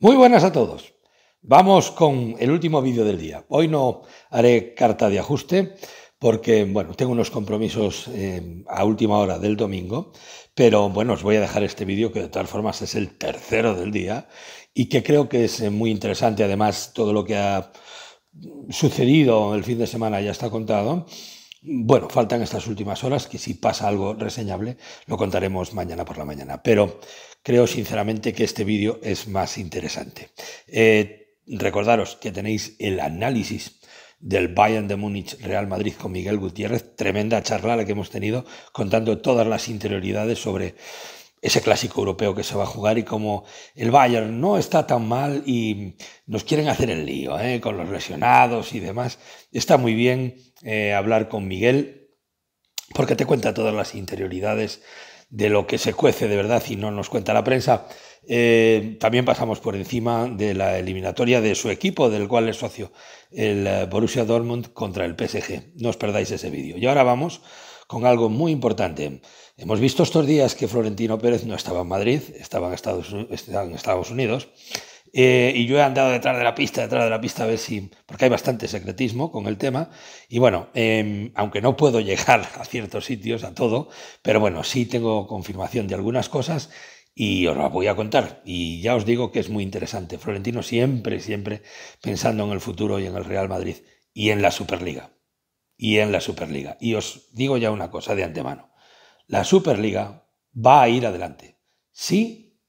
Muy buenas a todos. Vamos con el último vídeo del día. Hoy no haré carta de ajuste porque, bueno, tengo unos compromisos eh, a última hora del domingo, pero bueno, os voy a dejar este vídeo que de todas formas es el tercero del día y que creo que es eh, muy interesante además todo lo que ha sucedido el fin de semana ya está contado. Bueno, faltan estas últimas horas, que si pasa algo reseñable lo contaremos mañana por la mañana. Pero creo sinceramente que este vídeo es más interesante. Eh, recordaros que tenéis el análisis del Bayern de Múnich Real Madrid con Miguel Gutiérrez, tremenda charla la que hemos tenido contando todas las interioridades sobre ese clásico europeo que se va a jugar y cómo el Bayern no está tan mal y nos quieren hacer el lío eh, con los lesionados y demás, está muy bien eh, hablar con Miguel porque te cuenta todas las interioridades de lo que se cuece de verdad y no nos cuenta la prensa. Eh, también pasamos por encima de la eliminatoria de su equipo, del cual es socio, el eh, Borussia Dortmund contra el PSG. No os perdáis ese vídeo. Y ahora vamos con algo muy importante. Hemos visto estos días que Florentino Pérez no estaba en Madrid, estaba en Estados Unidos. Eh, y yo he andado detrás de la pista, detrás de la pista, a ver si. Porque hay bastante secretismo con el tema. Y bueno, em, aunque no puedo llegar a ciertos sitios, a todo, pero bueno, sí tengo confirmación de algunas cosas y os las voy a contar. Y ya os digo que es muy interesante. Florentino siempre, siempre pensando en el futuro y en el Real Madrid y en la Superliga. Y en la Superliga. Y os digo ya una cosa de antemano. La Superliga va a ir adelante. Sí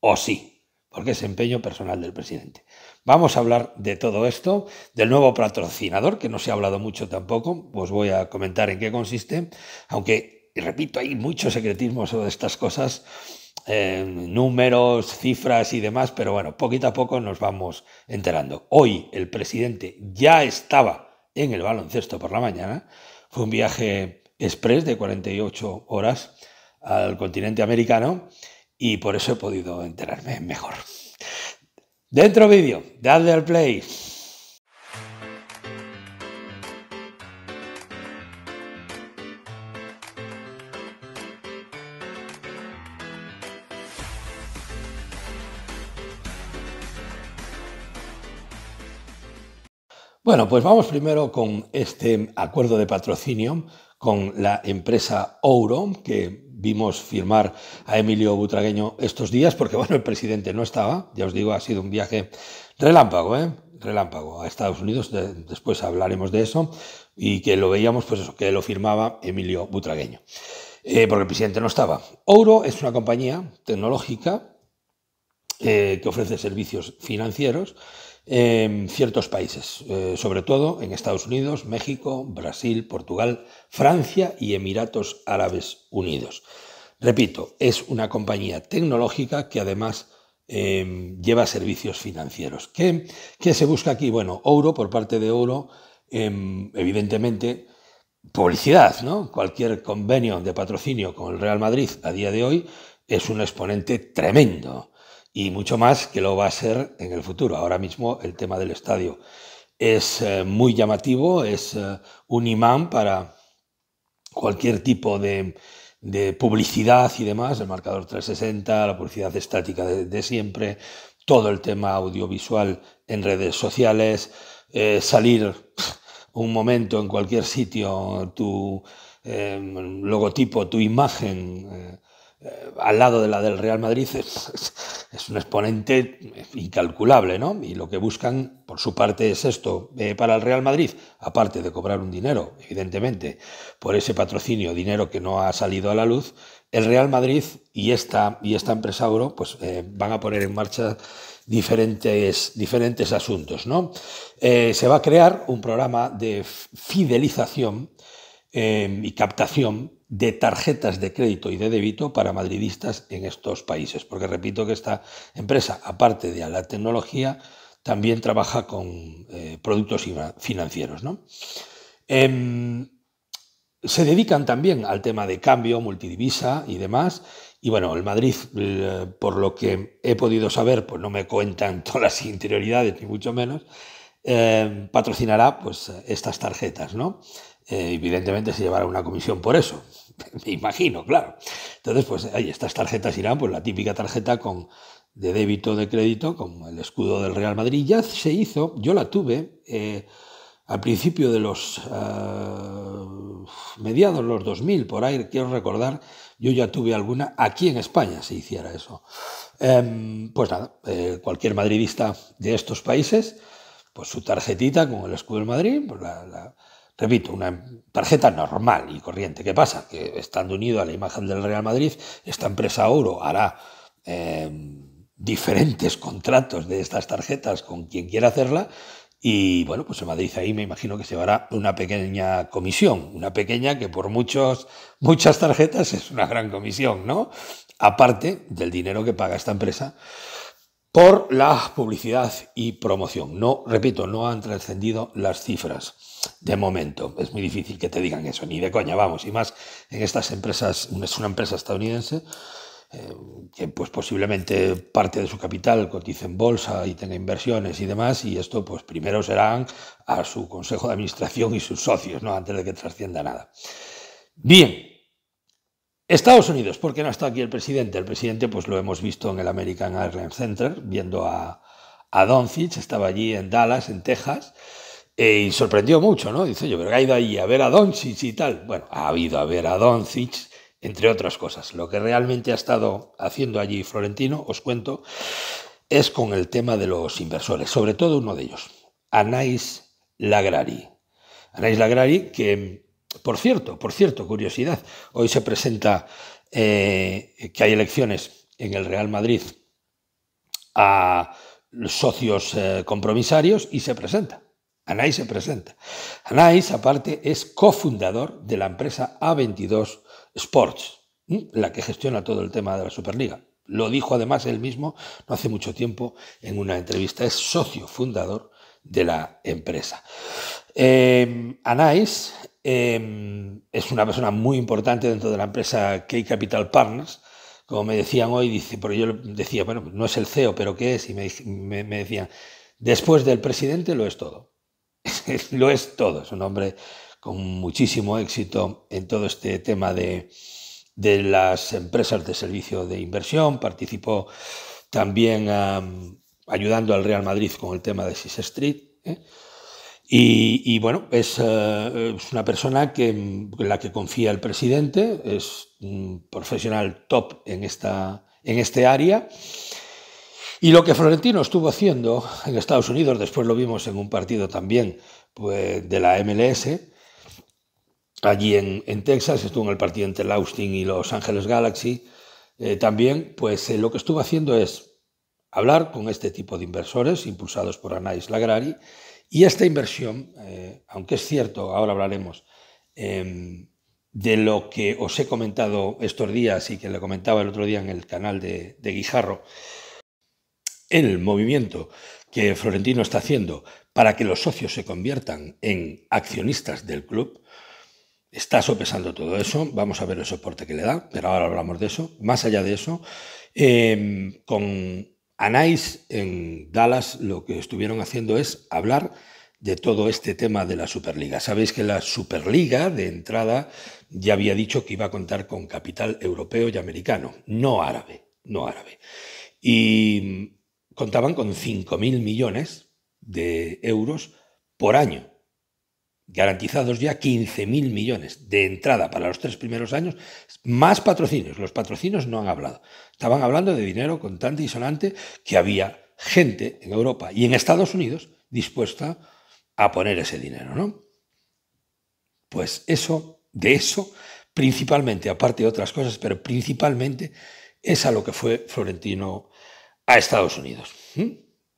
o sí porque es empeño personal del presidente. Vamos a hablar de todo esto, del nuevo patrocinador, que no se ha hablado mucho tampoco, os voy a comentar en qué consiste, aunque, repito, hay mucho secretismo sobre estas cosas, eh, números, cifras y demás, pero bueno, poquito a poco nos vamos enterando. Hoy el presidente ya estaba en el baloncesto por la mañana, fue un viaje express de 48 horas al continente americano y por eso he podido enterarme mejor. Dentro vídeo, dadle al play. Bueno, pues vamos primero con este acuerdo de patrocinio con la empresa Ouro, que vimos firmar a Emilio Butragueño estos días, porque bueno, el presidente no estaba, ya os digo, ha sido un viaje relámpago, ¿eh? relámpago a Estados Unidos, después hablaremos de eso, y que lo veíamos, pues eso, que lo firmaba Emilio Butragueño, eh, porque el presidente no estaba. Ouro es una compañía tecnológica eh, que ofrece servicios financieros en ciertos países, eh, sobre todo en Estados Unidos, México, Brasil, Portugal, Francia y Emiratos Árabes Unidos. Repito, es una compañía tecnológica que además em, lleva servicios financieros. ¿Qué, se busca aquí? Bueno, oro, por parte de oro, em, evidentemente, publicidad, ¿no? Cualquier convenio de patrocinio con el Real Madrid a día de hoy es un exponente tremendo y mucho más que lo va a ser en el futuro. Ahora mismo el tema del estadio es eh, muy llamativo, es eh, un imán para cualquier tipo de, publicidad y demás, el marcador 360, la publicidad estática de, siempre, todo el tema audiovisual en redes sociales, eh, salir un momento en cualquier sitio, tu logotipo, tu imagen eh, al lado de la del Real Madrid es, un exponente incalculable, ¿no? Y lo que buscan, por su parte, es esto. Eh, para el Real Madrid, aparte de cobrar un dinero, evidentemente, por ese patrocinio, dinero que no ha salido a la luz, el Real Madrid y esta, y esta empresa Oro pues, eh, van a poner en marcha diferentes, diferentes asuntos. ¿no? se va a crear un programa de fidelización y captación de tarjetas de crédito y de débito para madridistas en estos países. Porque repito que esta empresa, aparte de la tecnología, también trabaja con eh, productos financieros. ¿no? Em, se dedican también al tema de cambio, multidivisa y demás. Y bueno, el Madrid, eh, por lo que he podido saber, pues no me cuentan todas las interioridades, ni mucho menos, em, patrocinará pues estas tarjetas, ¿no? Eh, evidentemente se llevará una comisión por eso. me imagino, claro. Entonces, pues ahí estas tarjetas irán, pues la típica tarjeta con de débito de crédito con el escudo del Real Madrid. Ya se hizo, yo la tuve eh, al principio de los mediados ah, mediados los 2000, por ahí quiero recordar, yo ya tuve alguna aquí en España si hiciera eso. Em, pues nada, eh, cualquier madridista de estos países, pues su tarjetita con el escudo del Madrid, pues la repito, una tarjeta normal y corriente. ¿Qué pasa? Que estando unido a la imagen del Real Madrid, esta empresa Oro hará em, diferentes contratos de estas tarjetas con quien quiera hacerla. Y bueno, pues en Madrid ahí me imagino que se hará una pequeña comisión, una pequeña que por muchos, muchas tarjetas es una gran comisión, ¿no? Aparte del dinero que paga esta empresa por la publicidad y promoción. No, repito, no han trascendido las cifras de momento. Es muy difícil que te digan eso, ni de coña, vamos. Y más en estas empresas, es una empresa estadounidense eh, que pues posiblemente parte de su capital cotice en bolsa y tenga inversiones y demás, y esto pues primero serán a su consejo de administración y sus socios, ¿no? Antes de que trascienda nada. Bien, Estados Unidos, qué no está aquí el presidente. El presidente, pues lo hemos visto en el American Airlines Center, viendo a, a Doncic, estaba allí en Dallas, en Texas, y sorprendió mucho, ¿no? Dice, yo pero ha ido ahí a ver a Doncic y tal. Bueno, ha habido a ver a Doncic, entre otras cosas. Lo que realmente ha estado haciendo allí Florentino, os cuento, es con el tema de los inversores, sobre todo uno de ellos, Anais Lagrari. Anais Lagrari, que, por cierto, por cierto, curiosidad, hoy se presenta eh, que hay elecciones en el Real Madrid a socios eh, compromisarios y se presenta. Anais se presenta. Anais, aparte, es cofundador de la empresa A22 Sports, la que gestiona todo el tema de la Superliga. Lo dijo además él mismo no hace mucho tiempo en una entrevista. Es socio fundador de la empresa. Em, Anais em, es una persona muy importante dentro de la empresa Key Capital Partners. Como me decían hoy, dice, pero yo decía, bueno, no es el CEO, pero ¿qué es? Y me decían, después del presidente lo es todo. lo es todo, es un hombre con muchísimo éxito en todo este tema de, de las empresas de servicio de inversión, participó también ayudando al Real Madrid con el tema de Six Street. ¿eh? Y, bueno, eh, es, una persona que, en la que confía el presidente, es un profesional top en, esta, en este área y lo que Florentino estuvo haciendo en Estados Unidos, después lo vimos en un partido también pues, de la MLS, allí en, Texas, estuvo en el partido entre el Austin y Los Ángeles Galaxy, eh, también, pues eh, lo que estuvo haciendo es hablar con este tipo de inversores, impulsados por Anais Lagrari, y esta inversión, eh, aunque es cierto, ahora hablaremos, em, de lo que os he comentado estos días y que le comentaba el otro día en el canal de Guijarro, el movimiento que Florentino está haciendo para que los socios se conviertan en accionistas del club, está sopesando todo eso, vamos a ver el soporte que le da, pero ahora hablamos de eso, más allá de eso, em, con Anais en Dallas lo que estuvieron haciendo es hablar de todo este tema de la Superliga. Sabéis que la Superliga de entrada ya había dicho que iba a contar con capital europeo y americano, no árabe, no árabe. Y contaban con 5.000 millones de euros por año, garantizados ya 15.000 millones de entrada para los tres primeros años, más patrocinios. Los patrocinios no han hablado. Estaban hablando de dinero con y sonante que había gente en Europa y en Estados Unidos dispuesta a poner ese dinero, ¿no? Pues eso, de eso, principalmente, aparte de otras cosas, pero principalmente es a lo que fue Florentino a Estados Unidos.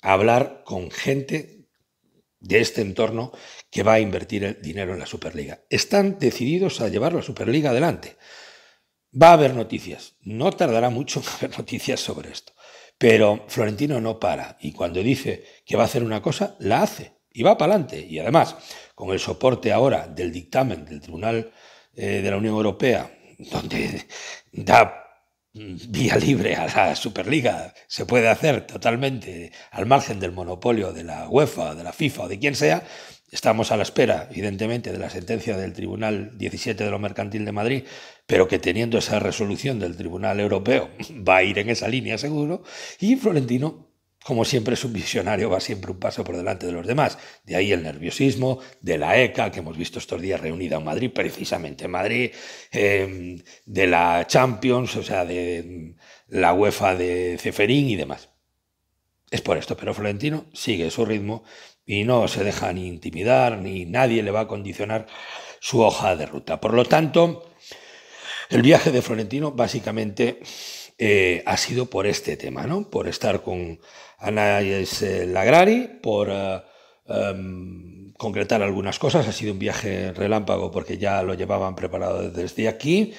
hablar con gente de este entorno que va a invertir el dinero en la Superliga. Están decididos a llevar la Superliga adelante. Va a haber noticias. No tardará mucho en haber noticias sobre esto. Pero Florentino no para y cuando dice que va a hacer una cosa, la hace y va para adelante. Y además, con el soporte ahora del dictamen del Tribunal eh, de la Unión Europea, donde da vía libre a la Superliga. Se puede hacer totalmente al margen del monopolio de la UEFA, de la FIFA o de quien sea. Estamos a la espera, evidentemente, de la sentencia del Tribunal 17 de lo Mercantil de Madrid, pero que teniendo esa resolución del Tribunal Europeo va a ir en esa línea seguro. Y Florentino como siempre es un visionario, va siempre un paso por delante de los demás. De ahí el nerviosismo, de la ECA, que hemos visto estos días reunida en Madrid, precisamente en Madrid, em, de la Champions, o sea, de mm, la UEFA de Ceferín y demás. Es por esto, pero Florentino sigue su ritmo y no se deja ni intimidar, ni nadie le va a condicionar su hoja de ruta. Por lo tanto, el viaje de Florentino básicamente eh, ha sido por este tema, ¿no? Por estar con Anais eh, Lagrari, por eh, em, concretar algunas cosas. Ha sido un viaje relámpago porque ya lo llevaban preparado desde aquí.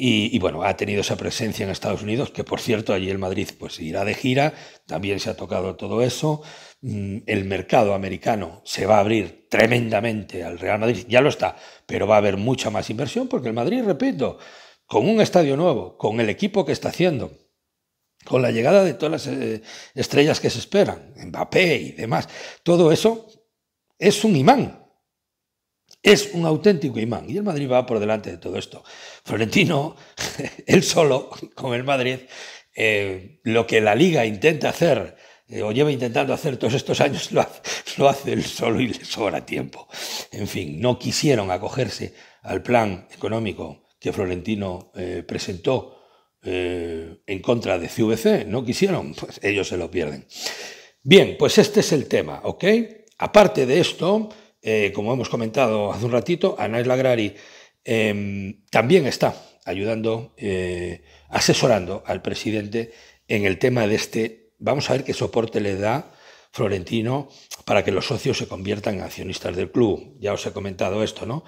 Y, bueno, ha tenido esa presencia en Estados Unidos, que por cierto, allí el Madrid pues irá de gira, también se ha tocado todo eso. Mm, el mercado americano se va a abrir tremendamente al Real Madrid, ya lo está, pero va a haber mucha más inversión porque el Madrid, repito, con un estadio nuevo, con el equipo que está haciendo, con la llegada de todas las eh, estrellas que se esperan, Mbappé y demás, todo eso es un imán. Es un auténtico imán. Y el Madrid va por delante de todo esto. Florentino, él solo, con el Madrid, eh, lo que la liga intenta hacer eh, o lleva intentando hacer todos estos años, lo hace él solo y le sobra tiempo. En fin, no quisieron acogerse al plan económico que Florentino eh, presentó eh, en contra de CVC, no quisieron, pues ellos se lo pierden. Bien, pues este es el tema, ¿ok? Aparte de esto, eh, como hemos comentado hace un ratito, Anais Lagrari em, también está ayudando, asesorando al presidente en el tema de este. Vamos a ver qué soporte le da Florentino para que los socios se conviertan en accionistas del club. Ya os he comentado esto, ¿no?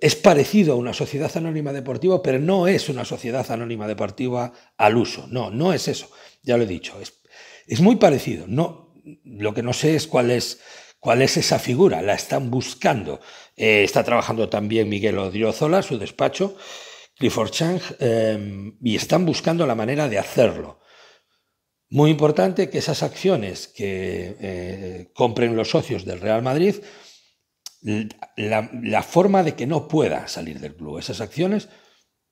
es parecido a una sociedad anónima deportiva, pero no es una sociedad anónima deportiva al uso. No, no es eso. Ya lo he dicho. Es, muy parecido. No, lo que no sé es cuál es cuál es esa figura. La están buscando. Eh, está trabajando también Miguel Odriozola, su despacho, Clifford Chang, em, y están buscando la manera de hacerlo. Muy importante que esas acciones que eh, compren los socios del Real Madrid la, forma de que no pueda salir del club. Esas acciones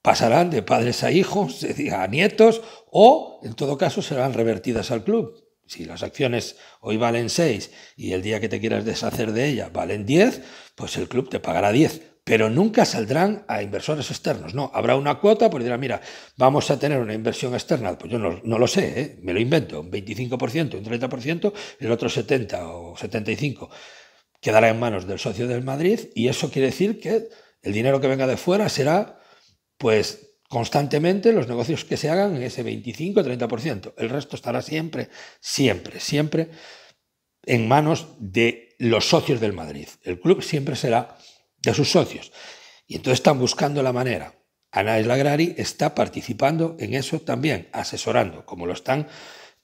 pasarán de padres a hijos, a nietos, o en todo caso serán revertidas al club. Si las acciones hoy valen 6 y el día que te quieras deshacer de ellas valen 10, pues el club te pagará 10, pero nunca saldrán a inversores externos. No, habrá una cuota, pues dirá, mira, vamos a tener una inversión externa. Pues yo no, lo sé, ¿eh? me lo invento, un 25%, un 30%, el otro 70 o 75 quedará en manos del socio del Madrid y eso quiere decir que el dinero que venga de fuera será, pues, constantemente los negocios que se hagan en ese 25-30%. El resto estará siempre, siempre, siempre en manos de los socios del Madrid. El club siempre será de sus socios. Y entonces están buscando la manera. Anaes Lagrari está participando en eso también, asesorando, como lo están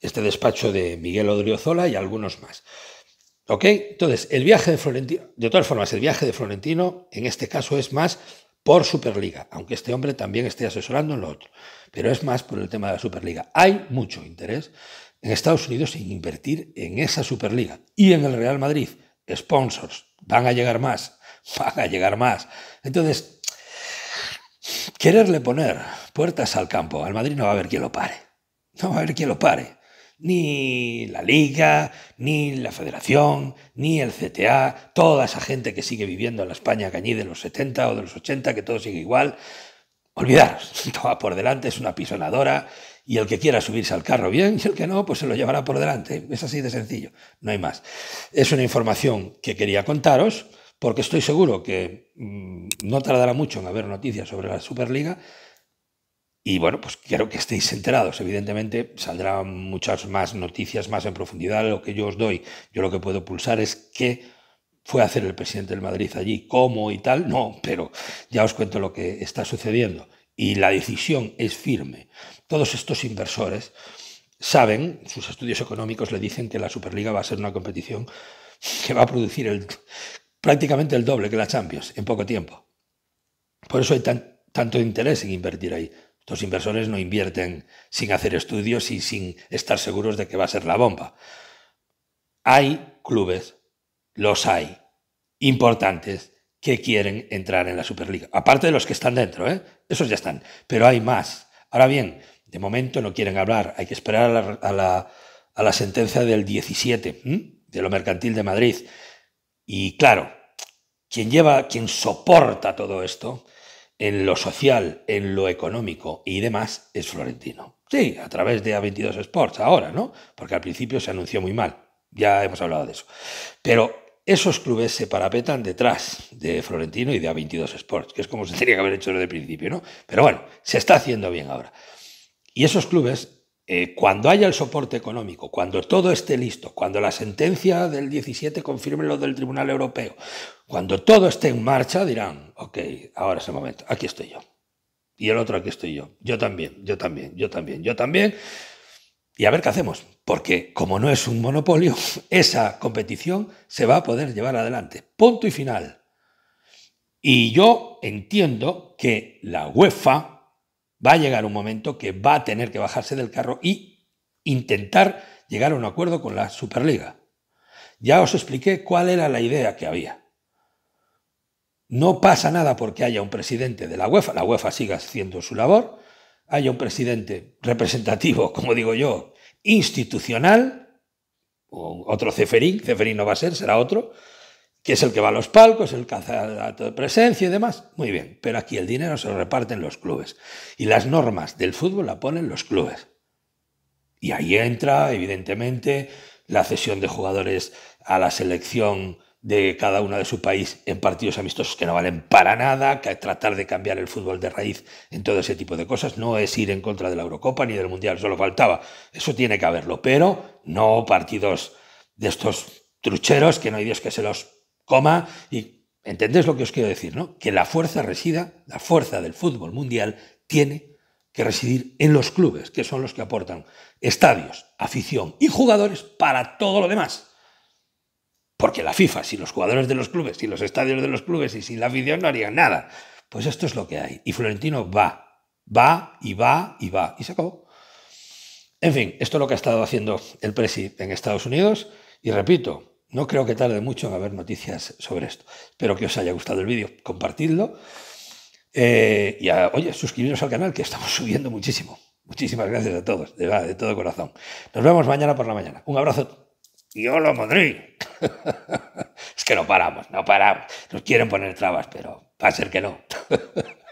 este despacho de Miguel Odriozola y algunos más. ¿Ok? Entonces, el viaje de Florentino, de todas formas, el viaje de Florentino en este caso es más por Superliga, aunque este hombre también esté asesorando en lo otro, pero es más por el tema de la Superliga. Hay mucho interés en Estados Unidos en invertir en esa Superliga y en el Real Madrid. Sponsors, van a llegar más, van a llegar más. Entonces, quererle poner puertas al campo, al Madrid no va a haber quien lo pare, no va a haber quien lo pare ni la Liga, ni la Federación, ni el CTA, toda esa gente que sigue viviendo en la España cañí de los 70 o de los 80, que todo sigue igual, olvidaros, todo por delante es una pisonadora y el que quiera subirse al carro bien y el que no, pues se lo llevará por delante. Es así de sencillo, no hay más. Es una información que quería contaros porque estoy seguro que mm, no tardará mucho en haber noticias sobre la Superliga y bueno, pues quiero que estéis enterados. Evidentemente saldrán muchas más noticias más en profundidad. Lo que yo os doy, yo lo que puedo pulsar es qué fue a hacer el presidente del Madrid allí, cómo y tal. No, pero ya os cuento lo que está sucediendo. Y la decisión es firme. Todos estos inversores saben, sus estudios económicos le dicen que la Superliga va a ser una competición que va a producir el, prácticamente el doble que la Champions en poco tiempo. Por eso hay tan, tanto interés en invertir ahí. Los inversores no invierten sin hacer estudios y sin estar seguros de que va a ser la bomba. Hay clubes, los hay, importantes, que quieren entrar en la Superliga. Aparte de los que están dentro, ¿eh? esos ya están. Pero hay más. Ahora bien, de momento no quieren hablar. Hay que esperar a la, sentencia del 17 de lo mercantil de Madrid. Y claro, quien lleva, quien soporta todo esto, en lo social, en lo económico y demás es Florentino. Sí, a través de A22 Sports ahora, ¿no? Porque al principio se anunció muy mal. Ya hemos hablado de eso. Pero esos clubes se parapetan detrás de Florentino y de A22 Sports, que es como se tenía que haber hecho desde el principio, ¿no? Pero bueno, se está haciendo bien ahora. Y esos clubes eh, cuando haya el soporte económico, cuando todo esté listo, cuando la sentencia del 17 confirme lo del Tribunal Europeo, cuando todo esté en marcha, dirán, ok, ahora es el momento, aquí estoy yo. Y el otro, aquí estoy yo. Yo también, yo también, yo también, yo también. Y a ver qué hacemos, porque como no es un monopolio, esa competición se va a poder llevar adelante. Punto y final. Y yo entiendo que la UEFA, va a llegar un momento que va a tener que bajarse del carro y intentar llegar a un acuerdo con la Superliga. Ya os expliqué cuál era la idea que había. No pasa nada porque haya un presidente de la UEFA, la UEFA siga haciendo su labor, haya un presidente representativo, como digo yo, institucional, o otro Ceferín, Ceferín no va a ser, será otro, que es el que va a los palcos, el que hace de presencia y demás. Muy bien, pero aquí el dinero se lo reparten los clubes. Y las normas del fútbol la ponen los clubes. Y ahí entra, evidentemente, la cesión de jugadores a la selección de cada uno de su país en partidos amistosos que no valen para nada, que tratar de cambiar el fútbol de raíz en todo ese tipo de cosas, no es ir en contra de la Eurocopa ni del Mundial, solo faltaba, eso tiene que haberlo, pero no partidos de estos trucheros que no hay Dios que se los y ¿entendéis lo que os quiero decir, ¿no? Que la fuerza resida, la fuerza del fútbol mundial, tiene que residir en los clubes, que son los que aportan estadios, afición y jugadores para todo lo demás. Porque la FIFA, si los jugadores de los clubes, si los estadios de los clubes y sin la afición no harían nada, pues esto es lo que hay. Y Florentino va, va y va y va. Y se acabó. En fin, esto es lo que ha estado haciendo el Presi en Estados Unidos. Y repito, no creo que tarde mucho en haber noticias sobre esto. Espero que os haya gustado el vídeo, compartidlo. Eh, y oye, suscribiros al canal que estamos subiendo muchísimo. Muchísimas gracias a todos, de verdad, de todo corazón. Nos vemos mañana por la mañana. Un abrazo. Y hola Madrid. es que no paramos, no paramos. Nos quieren poner trabas, pero va a ser que no.